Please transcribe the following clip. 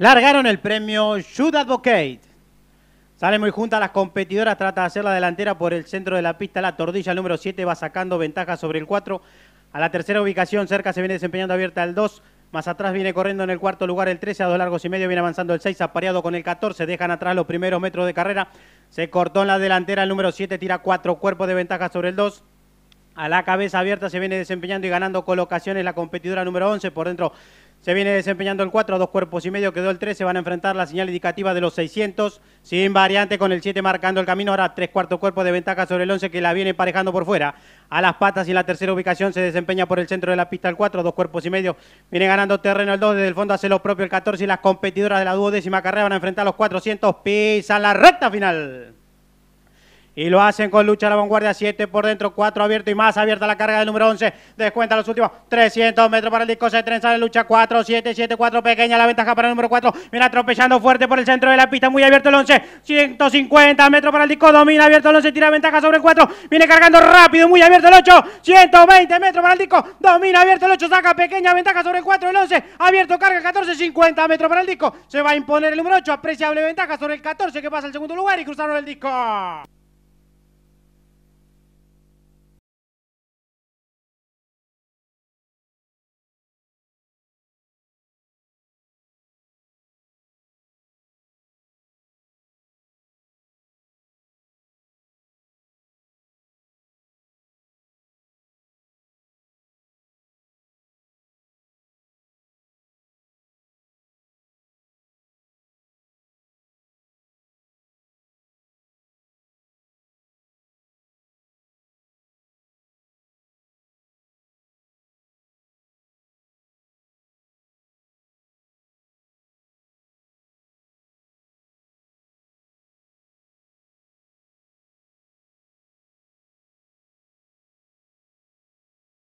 Largaron el premio Shoot Advocate. Sale muy junta las competidoras, trata de hacer la delantera por el centro de la pista. La tordilla, número 7, va sacando ventaja sobre el 4. A la tercera ubicación, cerca se viene desempeñando abierta el 2. Más atrás viene corriendo en el cuarto lugar el 13, a dos largos y medio viene avanzando el 6, apareado con el 14, dejan atrás los primeros metros de carrera. Se cortó en la delantera el número 7, tira cuatro cuerpos de ventaja sobre el 2. A la cabeza abierta se viene desempeñando y ganando colocaciones la competidora número 11. Por dentro se viene desempeñando el 4, a dos cuerpos y medio quedó el 13, se van a enfrentar la señal indicativa de los 600, sin variante con el 7 marcando el camino, ahora tres cuartos cuerpos de ventaja sobre el 11 que la viene emparejando por fuera. A las patas y la tercera ubicación se desempeña por el centro de la pista el 4, dos cuerpos y medio, viene ganando terreno el 2, desde el fondo hace lo propio el 14 y las competidoras de la duodécima carrera van a enfrentar los 400, Pisa la recta final. Y lo hacen con lucha la vanguardia, 7 por dentro, 4 abierto y más abierta la carga del número 11. Descuenta los últimos 300 metros para el disco, se trenza la lucha, 4, 7, 7, 4, pequeña la ventaja para el número 4. Viene atropellando fuerte por el centro de la pista, muy abierto el 11, 150 metros para el disco, domina abierto el 11, tira ventaja sobre el 4. Viene cargando rápido, muy abierto el 8, 120 metros para el disco, domina abierto el 8, saca pequeña ventaja sobre el 4, el 11, abierto carga 14, 50 metros para el disco. Se va a imponer el número 8, apreciable ventaja sobre el 14 que pasa al segundo lugar y cruzaron el disco.